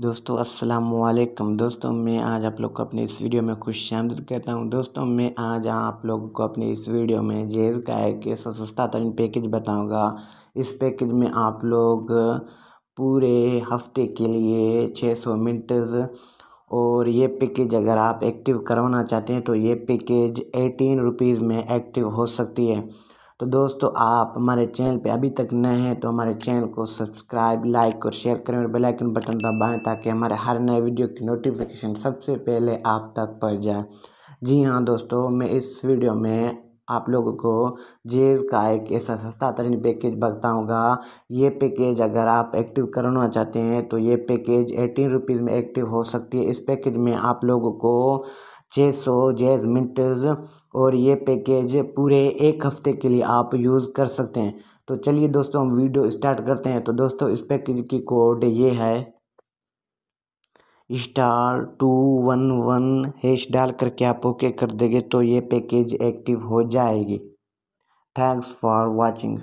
दोस्तों अस्सलाम वालेकुम दोस्तों मैं आज आप लोग को अपने इस वीडियो में खुश आमद कहता हूँ दोस्तों मैं आज आप लोगों को अपने इस वीडियो में जेज का एक ऐसा सस्ता तरीन पैकेज बताऊँगा इस पैकेज में आप लोग पूरे हफ्ते के लिए छः सौ मिनट्स और ये पैकेज अगर आप एक्टिव करवाना चाहते हैं तो ये पैकेज एटीन रुपीज़ में एक्टिव हो सकती है तो दोस्तों आप हमारे चैनल पे अभी तक नए हैं तो हमारे चैनल को सब्सक्राइब लाइक और शेयर करें और बेल आइकन बटन दबाएं ताकि हमारे हर नए वीडियो की नोटिफिकेशन सबसे पहले आप तक पहुंच जाए जी हाँ दोस्तों मैं इस वीडियो में आप लोगों को जेज का एक ऐसा सस्ता तरीन पैकेज बताऊँगा ये पैकेज अगर आप एक्टिव करना चाहते हैं तो ये पैकेज एटीन रुपीज़ में एक्टिव हो सकती है इस पैकेज में आप लोगों को छः सौ जेज मिनट्स और ये पैकेज पूरे एक हफ्ते के लिए आप यूज़ कर सकते हैं तो चलिए दोस्तों हम वीडियो स्टार्ट करते हैं तो दोस्तों इस पैकेज की कोड ये है star two one one hash डाल करके आप ओके कर देंगे तो ये पैकेज एक्टिव हो जाएगी थैंक्स फॉर वाचिंग